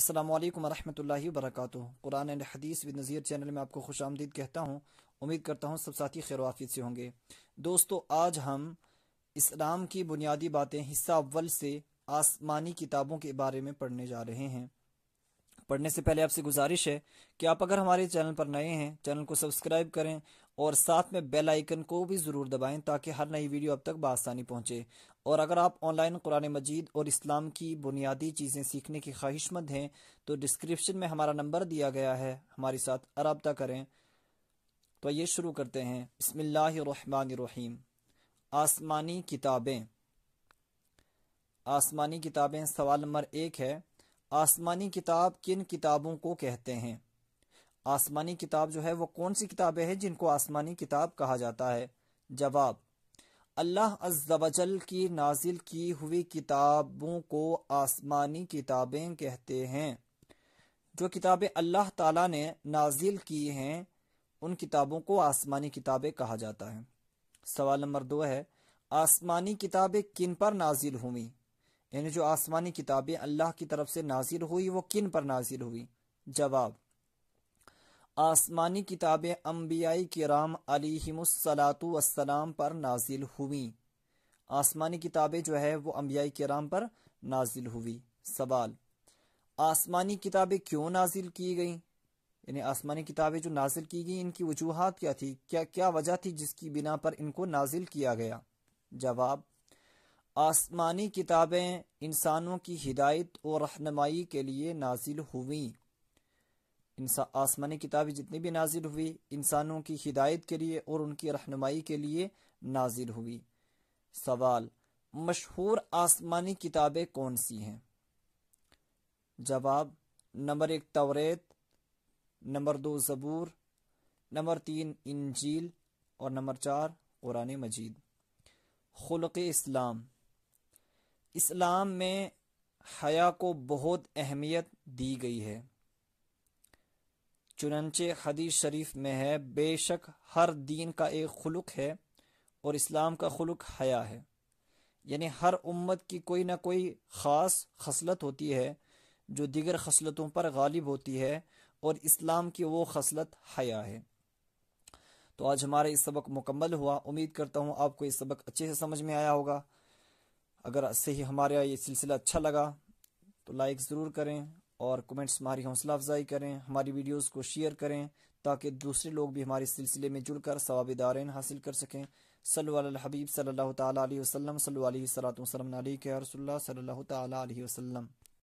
असलम वरहमल वर्क Quran and hadith with Nazir channel में आपको खुश आमदीद कहता हूँ उम्मीद करता हूँ सब साथी खैर वाफियत से होंगे दोस्तों आज हम इस्लाम की बुनियादी बातें हिस्सा अव्वल से आसमानी किताबों के बारे में पढ़ने जा रहे हैं पढ़ने से पहले आपसे गुजारिश है कि आप अगर हमारे चैनल पर नए हैं चैनल को सब्सक्राइब करें और साथ में बेल आइकन को भी ज़रूर दबाएं ताकि हर नई वीडियो अब तक बसानी पहुंचे और अगर आप ऑनलाइन कुरान मजीद और इस्लाम की बुनियादी चीज़ें सीखने की ख्वाहिशमंद हैं तो डिस्क्रिप्शन में हमारा नंबर दिया गया है हमारे साथ रबता करें तो ये शुरू करते हैं बसमीम आसमानी किताबें आसमानी किताबें सवाल नंबर एक है आसमानी किताब किन किताबों को कहते हैं आसमानी किताब जो है वो कौन सी किताबें हैं जिनको आसमानी किताब कहा जाता है जवाब अल्लाह अजल की नाजिल की हुई किताबों को आसमानी किताबें कहते हैं जो किताबें अल्लाह ताला ने नाजिल की हैं उन किताबों को आसमानी किताबें कहा जाता है सवाल नंबर दो है आसमानी किताबें किन पर नाजिल हुई यानी जो आसमानी किताबें अल्लाह की तरफ से नाजिल हुई वो किन पर नाजिल हुई जवाब आसमानी किताबें अम्बियाई के राम वसलाम पर नाजिल हुई आसमानी किताबें जो है वो अम्बियाई के राम पर नाजिल हुई सवाल आसमानी किताबें क्यों नाजिल की गई यानी आसमानी किताबें जो नाजिल की गई इनकी वजूहत क्या थी क्या क्या वजह थी जिसकी बिना पर इनको नाजिल किया गया जवाब आसमानी किताबें इंसानों की हिदायत और रहनमाई के लिए नाजिल हुई इंसा आसमानी किताबें जितनी भी नाजिल हुई इंसानों की हिदायत के लिए और उनकी रहनुमाई के लिए नाजिल हुई सवाल मशहूर आसमानी किताबें कौन सी हैं जवाब नंबर एक तवरेत नंबर दो ज़बूर नंबर तीन इंजील और नंबर चार कुरान मजीद खुल इस्लाम इस्लाम में हया को बहुत अहमियत दी गई है चुनचे हदीस शरीफ में है बेशक हर दीन का एक खुलुक है और इस्लाम का खुलुक हया है यानी हर उम्मत की कोई ना कोई ख़ास खसलत होती है जो दिगर खसलतों पर गालिब होती है और इस्लाम की वो खसलत हया है तो आज हमारा इस सबक मुकम्मल हुआ उम्मीद करता हूँ आपको ये सबक अच्छे से समझ में आया होगा अगर सही हमारा ये सिलसिला अच्छा लगा तो लाइक ज़रूर करें और कमेंट्स हमारी हौसला अफजाई करें हमारी वीडियोस को शेयर करें ताकि दूसरे लोग भी हमारे सिलसिले में जुड़कर सवाब हासिल कर सकें सल हबीब सल्लल्लाहु अलैहि वसल्लम सल्लल्लाहु के रसोल्ला सल्ला तसलम